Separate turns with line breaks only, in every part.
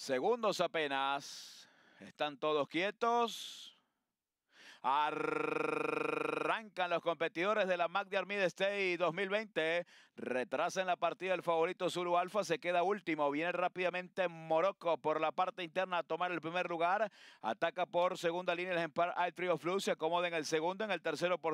Segundos apenas. Están todos quietos. Arrancan los competidores de la Magdi Armide State 2020. retrasa en la partida el favorito Zulu Alfa. Se queda último. Viene rápidamente Morocco por la parte interna a tomar el primer lugar. Ataca por segunda línea el ejemplar I Trio of Se acomoda en el segundo. En el tercero por,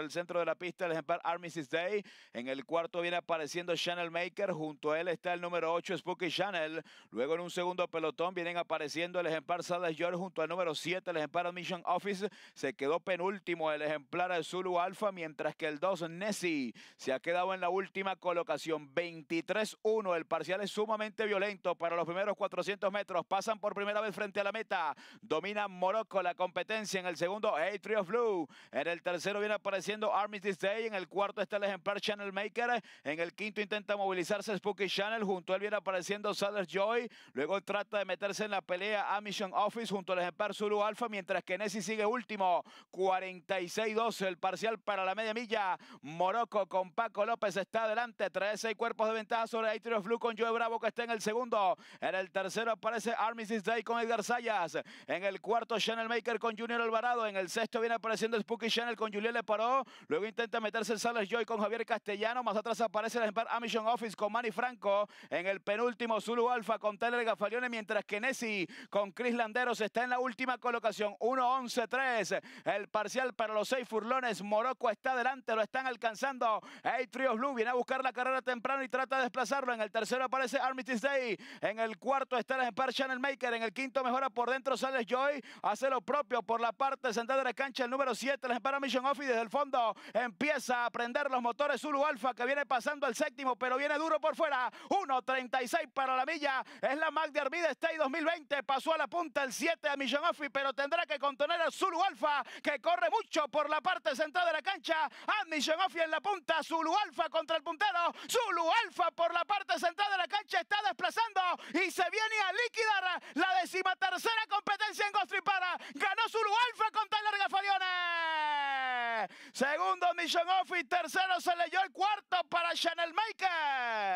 el centro de la pista el ejemplar Armistice Day. En el cuarto viene apareciendo Channel Maker. Junto a él está el número 8 Spooky Channel. Luego en un segundo pelotón vienen apareciendo el ejemplar Salas George junto al número 7 el ejemplar Admission Office. Se se quedó penúltimo el ejemplar Zulu Alfa, mientras que el 2 Nessie se ha quedado en la última colocación. 23-1. El parcial es sumamente violento para los primeros 400 metros. Pasan por primera vez frente a la meta. Domina Morocco la competencia. En el segundo, Atrio Blue. En el tercero viene apareciendo Armistice Day. En el cuarto está el ejemplar Channel Maker. En el quinto intenta movilizarse Spooky Channel. Junto a él viene apareciendo Sadler Joy. Luego trata de meterse en la pelea a Mission Office junto al ejemplar Zulu Alfa, mientras que Nessie sigue último. 46-12 el parcial para la media milla. Morocco con Paco López está adelante. trae seis cuerpos de ventaja sobre Aitrio Flu con Joe Bravo que está en el segundo. En el tercero aparece Armistice Day con Edgar Sayas. En el cuarto Channel Maker con Junior Alvarado. En el sexto viene apareciendo Spooky Channel con Julián Leparó. Luego intenta meterse el Salas Joy con Javier Castellano. Más atrás aparece la ejemplar Office con Manny Franco. En el penúltimo Zulu Alfa con Taylor Gafalione. Mientras que Nessie con Chris Landeros está en la última colocación. 1-11-3 el parcial para los seis furlones. Morocco está adelante, lo están alcanzando. a Trios Blue viene a buscar la carrera temprano y trata de desplazarlo. En el tercero aparece Armistice Day. En el cuarto está el Empire Channel Maker. En el quinto mejora por dentro Sales Joy. Hace lo propio por la parte central de la cancha. El número 7, la Empire Mission Office desde el fondo. Empieza a prender los motores Zulu Alpha que viene pasando al séptimo, pero viene duro por fuera. 1.36 para la milla. Es la Mac de Armida State 2020. Pasó a la punta el 7 a Mission Office, pero tendrá que contener a Zulu Alpha que corre mucho por la parte central de la cancha. Admission Offi en la punta. Zulu Alfa contra el puntero. Zulu Alfa por la parte central de la cancha está desplazando y se viene a liquidar la decimatercera competencia en Ghost Para. Ganó Zulu Alfa con Tyler Gafalione. Segundo Admission Offi, tercero se leyó el cuarto para Chanel Maker.